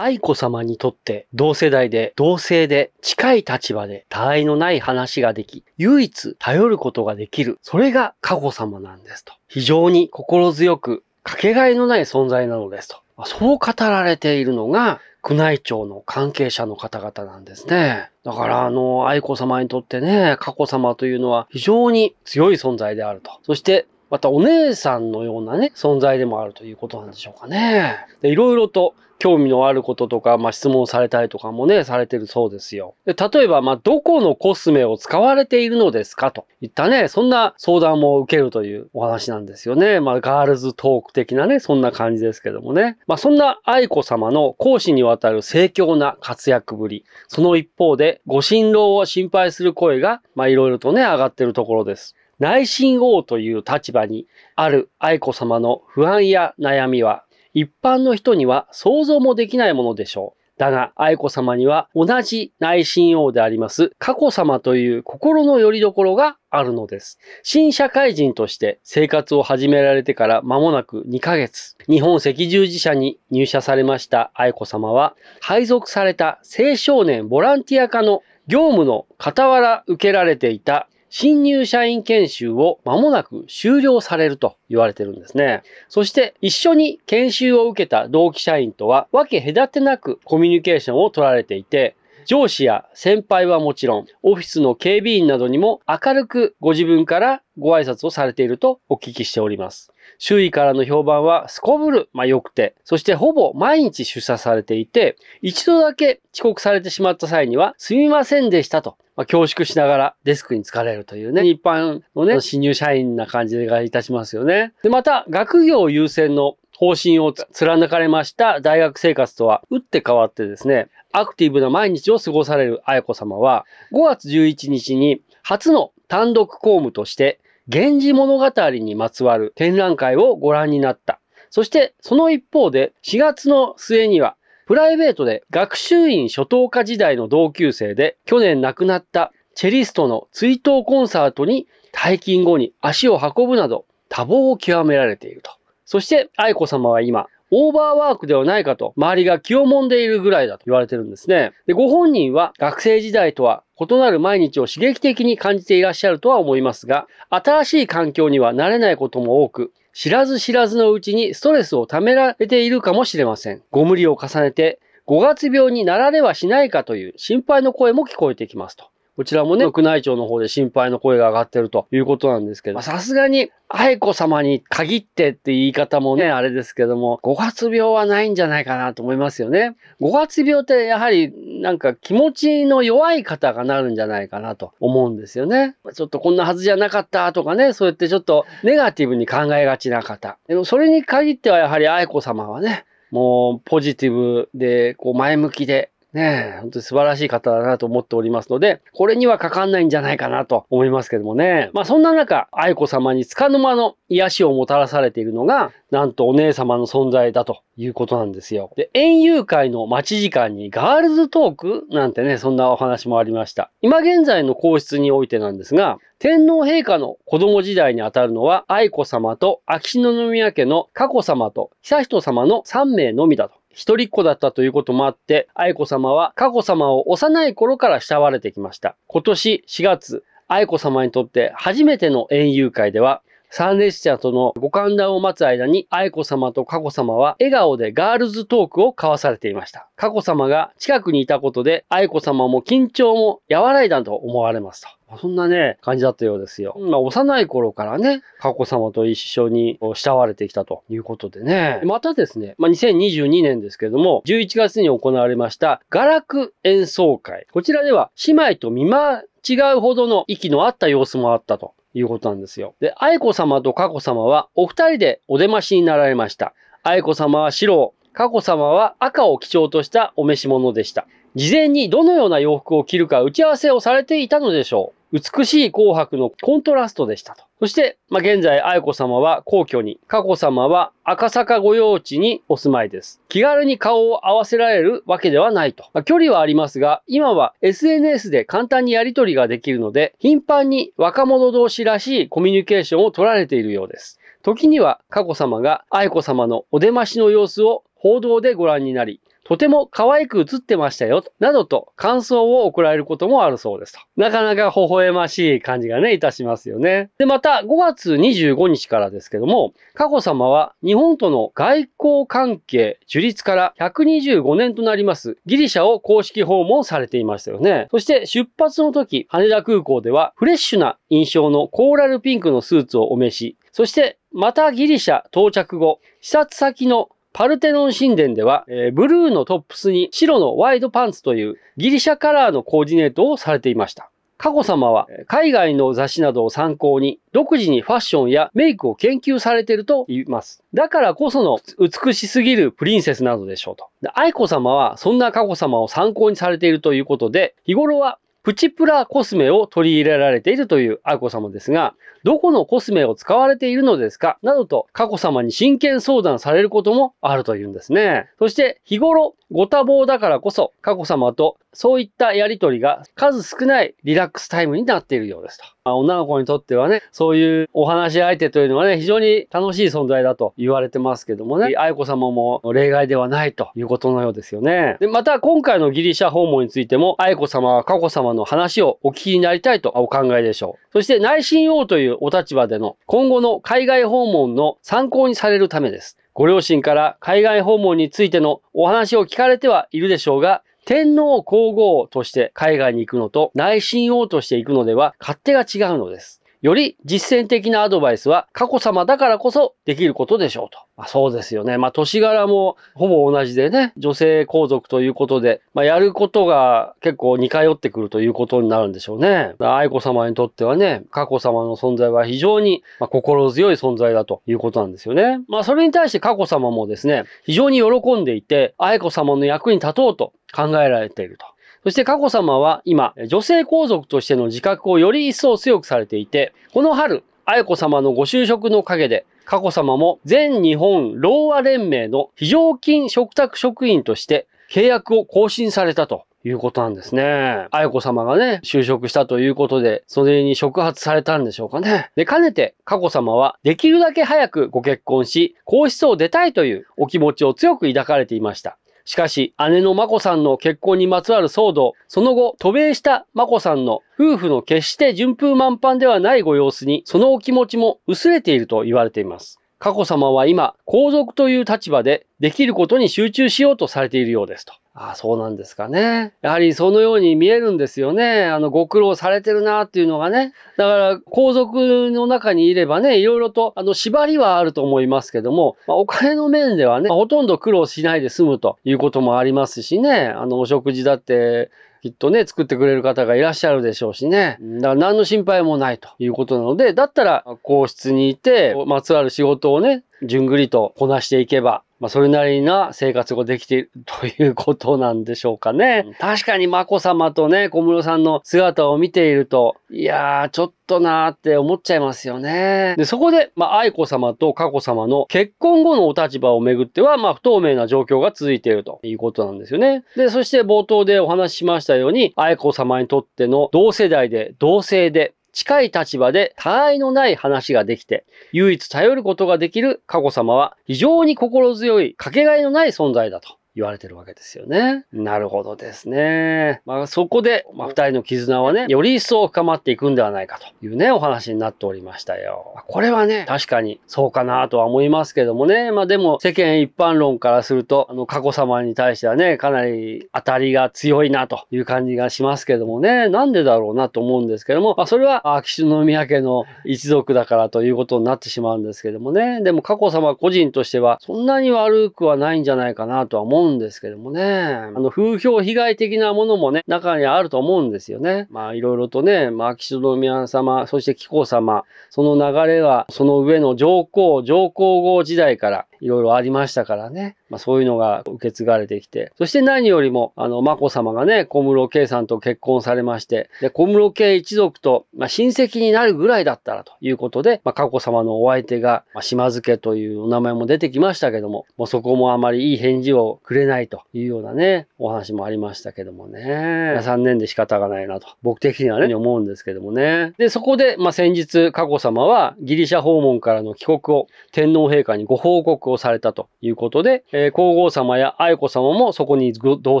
愛子様にとって同世代で同性で近い立場で他愛のない話ができ、唯一頼ることができる。それが佳子様なんですと。非常に心強く、かけがえのない存在なのですと。そう語られているのが、宮内庁の関係者の方々なんですね。だからあの、愛子様にとってね、佳子様というのは非常に強い存在であると。そして、またお姉さんのようなね、存在でもあるということなんでしょうかね。いろいろと興味のあることとか、まあ、質問されたりとかもね、されてるそうですよ。で例えば、まあ、どこのコスメを使われているのですかといったね、そんな相談も受けるというお話なんですよね。まあ、ガールズトーク的なね、そんな感じですけどもね。まあ、そんな愛子様の講師にわたる盛況な活躍ぶり。その一方で、ご心労を心配する声が、まあ、いろいろとね、上がってるところです。内親王という立場にある愛子様の不安や悩みは一般の人には想像もできないものでしょう。だが愛子様には同じ内親王であります佳子様という心の拠り所があるのです。新社会人として生活を始められてから間もなく2ヶ月、日本赤十字社に入社されました愛子様は、配属された青少年ボランティア課の業務の傍ら受けられていた新入社員研修を間もなく終了されると言われてるんですね。そして一緒に研修を受けた同期社員とは分け隔てなくコミュニケーションを取られていて、上司や先輩はもちろん、オフィスの警備員などにも明るくご自分からご挨拶をされているとお聞きしております。周囲からの評判はすこぶる、まあ、良くて、そしてほぼ毎日出社されていて、一度だけ遅刻されてしまった際には、すみませんでしたと、まあ、恐縮しながらデスクに疲れるというね、一般のね、新入社員な感じがいたしますよね。で、また、学業優先の方針を貫かれました大学生活とは打って変わってですね、アクティブな毎日を過ごされる愛子様は、5月11日に初の単独公務として、源氏物語にまつわる展覧会をご覧になった。そして、その一方で、4月の末には、プライベートで学習院初等科時代の同級生で、去年亡くなったチェリストの追悼コンサートに退勤後に足を運ぶなど多忙を極められていると。そして、愛子さまは今、オーバーワークではないかと、周りが気をもんでいるぐらいだと言われてるんですね。で、ご本人は学生時代とは異なる毎日を刺激的に感じていらっしゃるとは思いますが、新しい環境には慣れないことも多く、知らず知らずのうちにストレスをためられているかもしれません。ご無理を重ねて、5月病になられはしないかという心配の声も聞こえてきますと。こちらもね、宮内庁の方で心配の声が上がってるということなんですけど、さすがに愛子様に限ってって言い方もね、あれですけども、五月病はないんじゃないかなと思いますよね。五月病ってやはりなんか気持ちの弱い方がなるんじゃないかなと思うんですよね。ちょっとこんなはずじゃなかったとかね、そうやってちょっとネガティブに考えがちな方。でもそれに限ってはやはり愛子様はね、もうポジティブで、こう前向きで、ねえ、本当に素晴らしい方だなと思っておりますので、これにはかかんないんじゃないかなと思いますけどもね。まあそんな中、愛子様に束の間の癒しをもたらされているのが、なんとお姉様の存在だということなんですよ。で、園遊会の待ち時間にガールズトークなんてね、そんなお話もありました。今現在の皇室においてなんですが、天皇陛下の子供時代にあたるのは愛子様と秋篠宮家の佳子様と悠仁様の3名のみだと一人っ子だったということもあって、愛子さまは佳子さまを幼い頃から慕われてきました。今年4月、愛子さまにとって初めての園遊会では、参列者とのご歓談を待つ間に愛子さまと佳子さまは笑顔でガールズトークを交わされていました。佳子さまが近くにいたことで愛子さまも緊張も和らいだと思われますと。そんなね、感じだったようですよ。まあ、幼い頃からね、佳子様と一緒に慕われてきたということでね。またですね、まあ、2022年ですけれども、11月に行われました、ラク演奏会。こちらでは、姉妹と見間違うほどの息の合った様子もあったと。いうことなんですよ。で、愛子様と佳子様はお二人でお出ましになられました。愛子様は白を、佳子様は赤を基調としたお召し物でした。事前にどのような洋服を着るか打ち合わせをされていたのでしょう美しい紅白のコントラストでしたと。そして、まあ、現在愛子様は皇居に、佳子様は赤坂御用地にお住まいです。気軽に顔を合わせられるわけではないと。まあ、距離はありますが、今は SNS で簡単にやり取りができるので、頻繁に若者同士らしいコミュニケーションを取られているようです。時には佳子様が愛子様のお出ましの様子を報道でご覧になり、とても可愛く映ってましたよ、などと感想を送られることもあるそうですと。なかなか微笑ましい感じがね、いたしますよね。で、また5月25日からですけども、佳子さまは日本との外交関係樹立から125年となりますギリシャを公式訪問されていましたよね。そして出発の時、羽田空港ではフレッシュな印象のコーラルピンクのスーツをお召し、そしてまたギリシャ到着後、視察先のパルテノン神殿では、えー、ブルーのトップスに白のワイドパンツというギリシャカラーのコーディネートをされていました。佳子さまは海外の雑誌などを参考に独自にファッションやメイクを研究されていると言います。だからこその美しすぎるプリンセスなどでしょうと。愛子さまはそんな佳子さまを参考にされているということで日頃はプチプラコスメを取り入れられているという愛子さまですが、どこのコスメを使われているのですかなどと、佳子様に真剣相談されることもあるというんですね。そして、日頃、ご多忙だからこそ、佳子様とそういったやりとりが数少ないリラックスタイムになっているようですと。まあ、女の子にとってはね、そういうお話し相手というのはね、非常に楽しい存在だと言われてますけどもね、愛子様も例外ではないということのようですよね。で、また今回のギリシャ訪問についても、愛子様は佳子様の話をお聞きになりたいとお考えでしょう。そして内心王というお立場での今後の海外訪問の参考にされるためです。ご両親から海外訪問についてのお話を聞かれてはいるでしょうが、天皇皇后として海外に行くのと内親王として行くのでは勝手が違うのです。より実践的なアドバイスは佳子様だからこそできることでしょうと。まあ、そうですよね。まあ年柄もほぼ同じでね、女性皇族ということで、まあ、やることが結構似通ってくるということになるんでしょうね。愛子様にとってはね、佳子様の存在は非常に、ま心強い存在だということなんですよね。まあそれに対して佳子様もですね、非常に喜んでいて、愛子様の役に立とうと考えられていると。そして佳子さまは今、女性皇族としての自覚をより一層強くされていて、この春、愛子さまのご就職の陰で、佳子さまも全日本ろうあ連盟の非常勤嘱託職員として契約を更新されたということなんですね。愛子さまがね、就職したということで、それに触発されたんでしょうかね。で、かねて、佳子さまは、できるだけ早くご結婚し、皇室を出たいというお気持ちを強く抱かれていました。しかし、姉の眞子さんの結婚にまつわる騒動、その後、渡米した眞子さんの夫婦の決して順風満帆ではないご様子に、そのお気持ちも薄れていると言われています。佳子さまは今、皇族という立場で、できることに集中しようとされているようですと。あそうなんですかね。やはりそのように見えるんですよね。あの、ご苦労されてるなっていうのがね。だから、皇族の中にいればね、いろいろと、あの、縛りはあると思いますけども、まあ、お金の面ではね、ほとんど苦労しないで済むということもありますしね。あの、お食事だって、きっとね、作ってくれる方がいらっしゃるでしょうしね。だから何の心配もないということなので、だったら、皇室にいて、まつわる仕事をね、じゅんぐりとこなしていけば、まあ、それなりな生活ができているということなんでしょうかね。確かに眞子さまとね、小室さんの姿を見ていると、いやー、ちょっとなーって思っちゃいますよね。で、そこで、まあ、愛子さまと佳子さまの結婚後のお立場をめぐっては、まあ、不透明な状況が続いているということなんですよね。で、そして冒頭でお話ししましたように、愛子さまにとっての同世代で、同性で、近い立場で他愛のない話ができて、唯一頼ることができる佳子様は非常に心強いかけがえのない存在だと。言われてるわけですよね。なるほどですね。まあ、そこで、まあ、二人の絆はね、より一層深まっていくんではないかというね、お話になっておりましたよ。これはね、確かにそうかなとは思いますけどもね。まあ、でも、世間一般論からすると、あの、佳子様に対してはね、かなり当たりが強いなという感じがしますけどもね、なんでだろうなと思うんですけども、まあ、それは、秋篠宮家の一族だからということになってしまうんですけどもね。でも、佳子様個人としては、そんなに悪くはないんじゃないかなとは思うんんですけどもね。あの、風評被害的なものもね、中にあると思うんですよね。まあ、いろいろとね、まあ、秋篠宮様、そして紀子様、その流れは、その上の上皇、上皇后時代から、いろいろありましたからね。まあ、そういうのが受け継がれてきて。そして何よりも、あの、眞子さまがね、小室圭さんと結婚されまして、で、小室圭一族と、まあ、親戚になるぐらいだったらということで、まあ、佳子さまのお相手が、まあ、島津家というお名前も出てきましたけども、もうそこもあまりいい返事をくれないというようなね、お話もありましたけどもね。残念で仕方がないなと、僕的にはね、思うんですけどもね。で、そこで、まあ、先日、佳子さまはギリシャ訪問からの帰国を天皇陛下にご報告をされたということで、えー、皇后様や愛子様もそこに同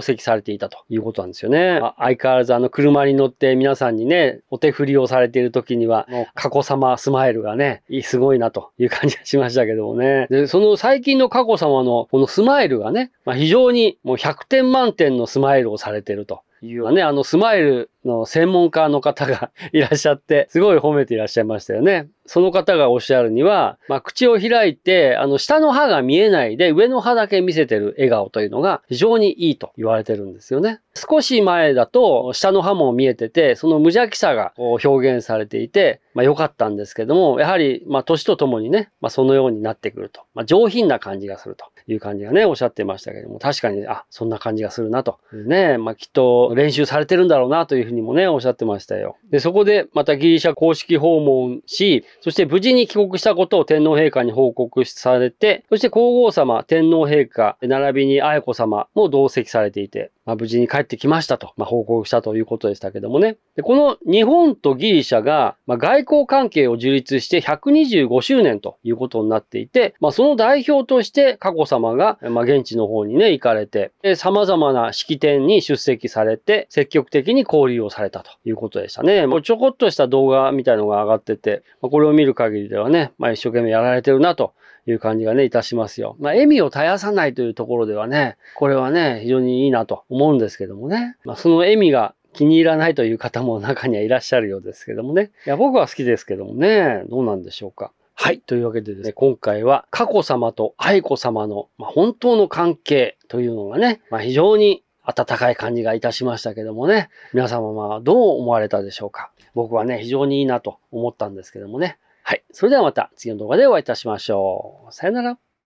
席されていたということなんですよね。まあ、相変わらずあの車に乗って皆さんにね、お手振りをされている時には、佳子様スマイルがね、すごいなという感じがしましたけどもね。で、その最近の佳子様のこのスマイルがね、まあ、非常にもう100点満点のスマイルをされてるというよね、あのスマイルの専門家の方が いらっしゃって、すごい褒めていらっしゃいましたよね。その方がおっしゃるには、まあ、口を開いて、あの、下の歯が見えないで、上の歯だけ見せてる笑顔というのが非常にいいと言われてるんですよね。少し前だと、下の歯も見えてて、その無邪気さが表現されていて、まあ、良かったんですけども、やはり、まあ、年とともにね、まあ、そのようになってくると。まあ、上品な感じがするという感じがね、おっしゃってましたけども、確かに、あ、そんな感じがするなと。ね、まあ、きっと練習されてるんだろうなというふうにもね、おっしゃってましたよ。で、そこで、またギリシャ公式訪問し、そして無事に帰国したことを天皇陛下に報告されて、そして皇后様、天皇陛下、並びに愛子様も同席されていて、まあ、無事に帰ってきましたと、まあ、報告したということでしたけどもね。でこの日本とギリシャが、まあ、外交関係を樹立して125周年ということになっていて、まあ、その代表として佳子さまが、まあ、現地の方にね、行かれて、様々な式典に出席されて、積極的に交流をされたということでしたね。もうちょこっとした動画みたいのが上がってて、まあ、これを見る限りではね、まあ、一生懸命やられてるなという感じがね、いたしますよ。まあ、笑みを絶やさないというところではね、これはね、非常にいいなと思うんですけどもね。まあ、その笑みが気に入らないという方も中にはいらっしゃるようですけどもね。いや、僕は好きですけどもね、どうなんでしょうか。はい。というわけでですね、今回は、佳子様と愛子様の、まあ、本当の関係というのがね、まあ、非常に温かい感じがいたしましたけどもね、皆様はどう思われたでしょうか。僕はね、非常にいいなと思ったんですけどもね。はい。それではまた次の動画でお会いいたしましょう。さよなら。